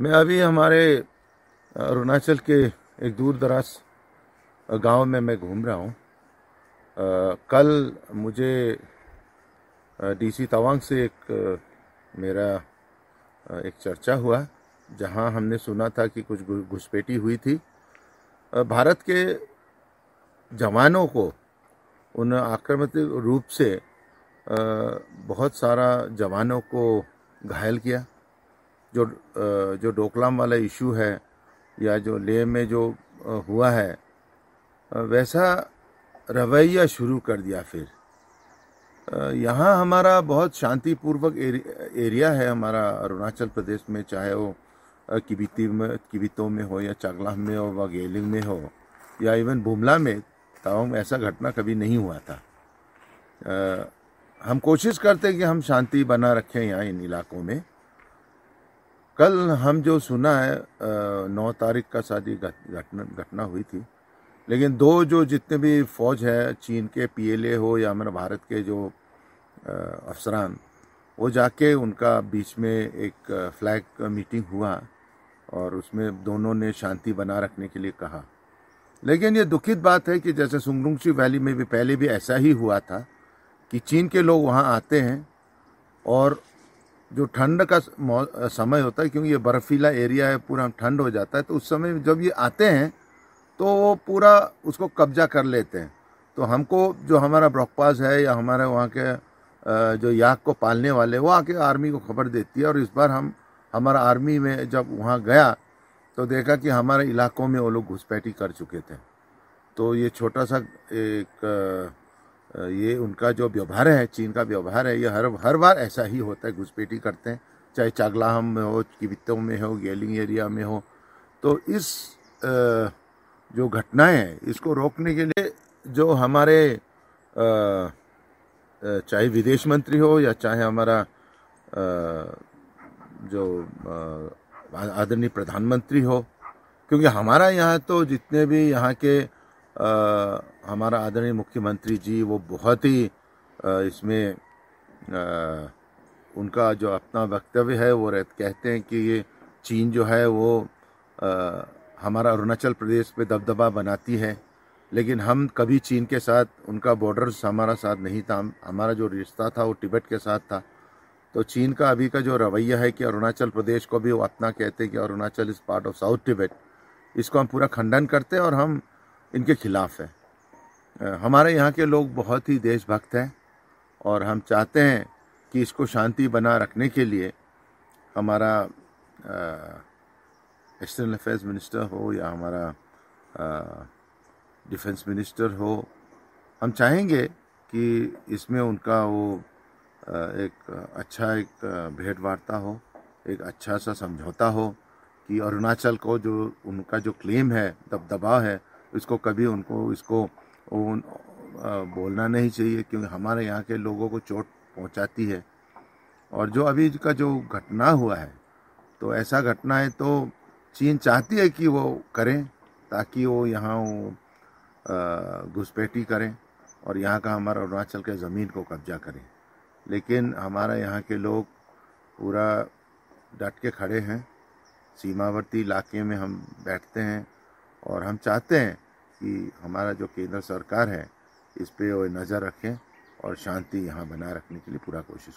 मैं अभी हमारे अरुणाचल के एक दूर दराज गांव में मैं घूम रहा हूँ कल मुझे डीसी तवांग से एक मेरा एक चर्चा हुआ जहां हमने सुना था कि कुछ घुसपैठी हुई थी भारत के जवानों को उन आक्रमित रूप से बहुत सारा जवानों को घायल किया जो जो डोकलाम वाला इशू है या जो लेह में जो हुआ है वैसा रवैया शुरू कर दिया फिर यहाँ हमारा बहुत शांतिपूर्वक एरिया है हमारा अरुणाचल प्रदेश में चाहे वो किबिती में किबितों में हो या चागलाम में हो वगेलिंग में हो या इवन बुमला में में ऐसा घटना कभी नहीं हुआ था आ, हम कोशिश करते हैं कि हम शांति बना रखें यहाँ इन इलाकों में कल हम जो सुना है नौ तारीख का शादी ये घटना घटना हुई थी लेकिन दो जो जितने भी फौज है चीन के पीएलए हो या हमारे भारत के जो अफसरान वो जाके उनका बीच में एक फ्लैग मीटिंग हुआ और उसमें दोनों ने शांति बना रखने के लिए कहा लेकिन ये दुखित बात है कि जैसे सुंगरुंगची वैली में भी पहले भी ऐसा ही हुआ था कि चीन के लोग वहाँ आते हैं और जो ठंड का समय होता है क्योंकि ये बर्फ़ीला एरिया है पूरा ठंड हो जाता है तो उस समय जब ये आते हैं तो वो पूरा उसको कब्जा कर लेते हैं तो हमको जो हमारा ब्रॉकपास है या हमारे वहाँ के जो याक को पालने वाले वो आके आर्मी को खबर देती है और इस बार हम हमारा आर्मी में जब वहाँ गया तो देखा कि हमारे इलाकों में वो लोग घुसपैठी कर चुके थे तो ये छोटा सा एक ये उनका जो व्यवहार है चीन का व्यवहार है ये हर हर बार ऐसा ही होता है घुसपेटी करते हैं चाहे चागलाहम में हो किवितों में हो गेलिंग एरिया में हो तो इस जो घटनाएं हैं इसको रोकने के लिए जो हमारे चाहे विदेश मंत्री हो या चाहे हमारा जो आदरणीय प्रधानमंत्री हो क्योंकि हमारा यहाँ तो जितने भी यहाँ के आ, हमारा आदरणीय मुख्यमंत्री जी वो बहुत ही आ, इसमें आ, उनका जो अपना वक्तव्य है वो रह, कहते हैं कि ये चीन जो है वो आ, हमारा अरुणाचल प्रदेश पे दबदबा बनाती है लेकिन हम कभी चीन के साथ उनका बॉर्डर हमारा साथ नहीं था हमारा जो रिश्ता था वो टिबेट के साथ था तो चीन का अभी का जो रवैया है कि अरुणाचल प्रदेश को भी वो अपना कहते हैं कि Arunachal is part of south Tibet इसको हम पूरा खंडन करते हैं और हम इनके खिलाफ है हमारे यहाँ के लोग बहुत ही देशभक्त हैं और हम चाहते हैं कि इसको शांति बना रखने के लिए हमारा एक्सटर्नल अफेयर्स मिनिस्टर हो या हमारा डिफेंस मिनिस्टर हो हम चाहेंगे कि इसमें उनका वो आ, एक अच्छा एक भेंट वार्ता हो एक अच्छा सा समझौता हो कि अरुणाचल को जो उनका जो क्लेम है दबदबा है इसको कभी उनको इसको उन, आ, बोलना नहीं चाहिए क्योंकि हमारे यहाँ के लोगों को चोट पहुँचाती है और जो अभी का जो घटना हुआ है तो ऐसा घटना है तो चीन चाहती है कि वो करें ताकि वो यहाँ घुसपैठी करें और यहाँ का हमारा अरुणाचल के ज़मीन को कब्जा करें लेकिन हमारा यहाँ के लोग पूरा डट के खड़े हैं सीमावर्ती इलाके में हम बैठते हैं और हम चाहते हैं कि हमारा जो केंद्र सरकार है इस पर वो नज़र रखें और शांति यहाँ बनाए रखने के लिए पूरा कोशिश